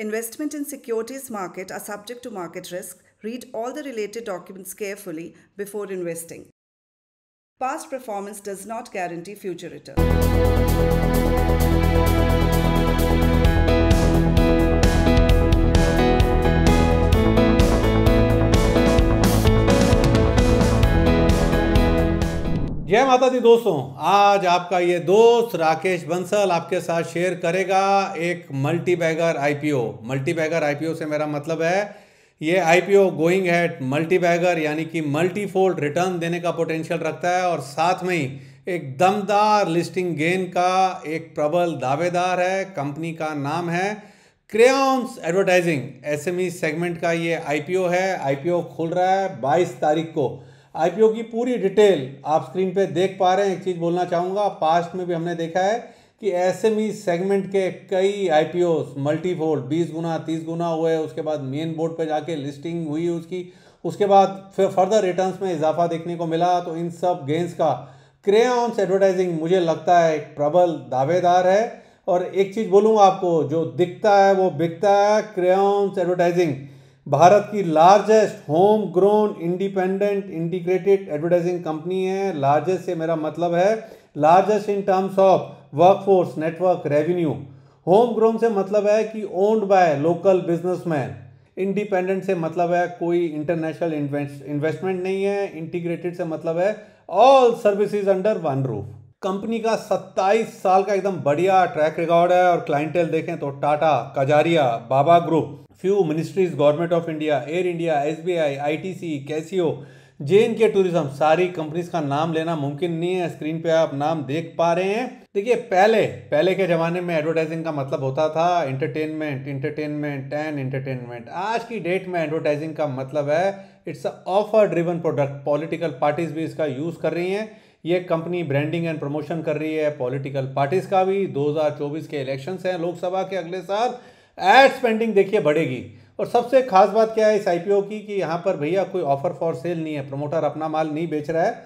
Investment in securities market are subject to market risk. Read all the related documents carefully before investing. Past performance does not guarantee future return. जय माता दी दोस्तों आज आपका ये दोस्त राकेश बंसल आपके साथ शेयर करेगा एक multibagger IPO multibagger IPO से मेरा मतलब है ये आईपीओ गोइंग है मल्टी बैगर यानी कि मल्टी फोल्ड रिटर्न देने का पोटेंशियल रखता है और साथ में ही एक दमदार लिस्टिंग गेन का एक प्रबल दावेदार है कंपनी का नाम है क्रेन्स एडवर्टाइजिंग एसएमई सेगमेंट का ये आईपीओ है आईपीओ खुल रहा है 22 तारीख को आईपीओ की पूरी डिटेल आप स्क्रीन पे देख पा रहे हैं एक चीज़ बोलना चाहूँगा पास्ट में भी हमने देखा है कि एस सेगमेंट e के कई आई मल्टीफोल्ड बीस गुना तीस गुना हुए उसके बाद मेन बोर्ड पर जाके लिस्टिंग हुई उसकी उसके बाद फिर फर्दर रिटर्न्स में इजाफा देखने को मिला तो इन सब गेंस का क्रेऑन्स एडवर्टाइजिंग मुझे लगता है एक प्रबल दावेदार है और एक चीज़ बोलूँगा आपको जो दिखता है वो बिकता है क्रेऑन्स एडवर्टाइजिंग भारत की largest home grown independent integrated advertising company है लार्जेस्ट से मेरा मतलब है largest in terms of workforce network revenue home grown से मतलब है कि owned by local businessman independent से मतलब है कोई इंटरनेशनल इन्वेस्टमेंट नहीं है इंटीग्रेटेड से मतलब है all services under one roof company का 27 साल का एकदम बढ़िया ट्रैक रिकॉर्ड है और क्लाइंटेल देखें तो Tata Kajaria Baba group few ministries government of India Air India T C Casio J N K tourism सारी कंपनीज का नाम लेना मुमकिन नहीं है स्क्रीन पे आप नाम देख पा रहे हैं देखिए पहले पहले के ज़माने में एडवर्टाइजिंग का मतलब होता था इंटरटेनमेंट इंटरटेनमेंट एंड इंटरटेनमेंट आज की डेट में एडवर्टाइजिंग का मतलब है it's a offer driven product political parties भी इसका यूज़ कर रही हैं ये कंपनी ब्रांडिंग एंड प्रमोशन कर रही है पॉलिटिकल पार्टीज का भी 2024 के इलेक्शंस हैं लोकसभा के अगले साल एड स्पेंडिंग देखिए बढ़ेगी और सबसे खास बात क्या है इस आईपीओ की कि यहाँ पर भैया कोई ऑफर फॉर सेल नहीं है प्रमोटर अपना माल नहीं बेच रहा है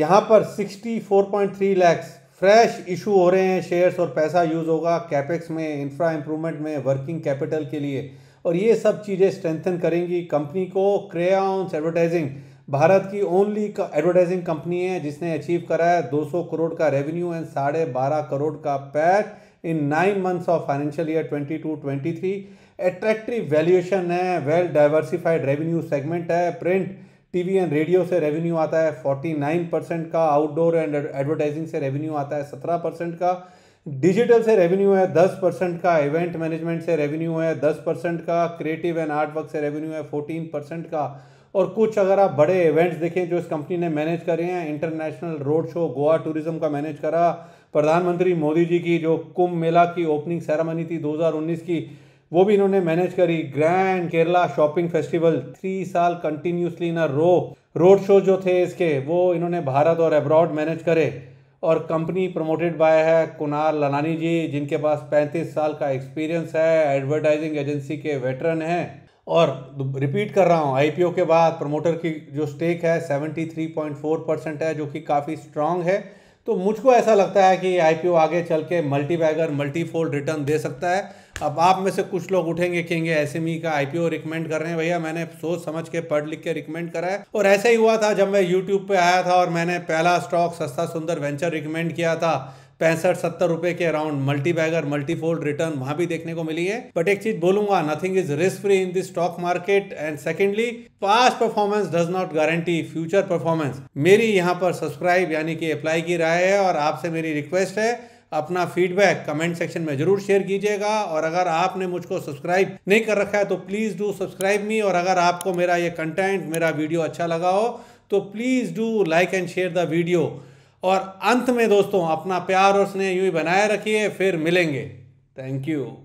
यहाँ पर 64.3 लैक्स फ्रेश इशू हो रहे हैं शेयर्स और पैसा यूज़ होगा कैपेक्स में इंफ्रा इंप्रूवमेंट में वर्किंग कैपिटल के लिए और ये सब चीज़ें स्ट्रेंथन करेंगी कंपनी को क्रेयांस एडवर्टाइजिंग भारत की ओनली एडवर्टाइजिंग कंपनी है जिसने अचीव करा है 200 करोड़ का रेवेन्यू एंड साढ़े बारह करोड़ का PAT in nine months of financial year 22 23 attractive valuation है वेल डाइवर्सिफाइड रेवेन्यू सेगमेंट है प्रिंट टीवी एंड रेडियो से रेवेन्यू आता है 49 परसेंट का आउटडोर एंड एडवर्टाइजिंग से रेवेन्यू आता है 17 परसेंट का डिजिटल से रेवेन्यू है 10 परसेंट का इवेंट मैनेजमेंट से रेवेन्यू है 10 परसेंट का क्रिएटिव एंड आर्ट वर्क से रेवेन्यू है 14 परसेंट का और कुछ अगर आप बड़े इवेंट्स देखें जो इस कंपनी ने मैनेज करे हैं international road show Goa tourism का मैनेज करा प्रधानमंत्री मोदी जी की जो कुंभ मेला की ओपनिंग सेरेमनी थी 2019 की वो भी इन्होंने मैनेज करी grand Kerala shopping festival three साल continuously in row road show जो थे इसके वो इन्होंने भारत और अब्रॉड मैनेज करे और कंपनी प्रमोटेड बाय है कुनार लनानी जी जिनके पास 35 साल का एक्सपीरियंस है एडवर्टाइजिंग एजेंसी के वेटरन हैं और रिपीट कर रहा हूँ आईपीओ के बाद प्रमोटर की जो स्टेक है 73.4 परसेंट है जो कि काफ़ी स्ट्रांग है तो मुझको ऐसा लगता है कि आईपीओ आगे चल के multi bagger multi fold return दे सकता है अब आप में से कुछ लोग उठेंगे कहेंगे एस e का आईपीओ रिकमेंड कर रहे हैं भैया मैंने सोच समझ के पढ़ लिख के रिकमेंड करा है और ऐसा ही हुआ था जब मैं यूट्यूब पे आया था और मैंने पहला स्टॉक सस्ता सुंदर वेंचर रिकमेंड किया था पैंसठ सत्तर रुपए के around multi bagger multi fold return वहां भी देखने को मिली है बट एक चीज बोलूंगा nothing is risk free in this stock market and secondly past performance does not guarantee future performance मेरी यहाँ पर सब्सक्राइब यानी कि अप्लाई की राय है और आपसे मेरी रिक्वेस्ट है अपना फीडबैक कमेंट सेक्शन में जरूर शेयर कीजिएगा और अगर आपने मुझको सब्सक्राइब नहीं कर रखा है तो प्लीज़ डू सब्सक्राइब मी और अगर आपको मेरा ये कंटेंट मेरा वीडियो अच्छा लगा हो तो please do like and share the video और अंत में दोस्तों अपना प्यार और स्नेह यूँ ही बनाए रखिए फिर मिलेंगे थैंक यू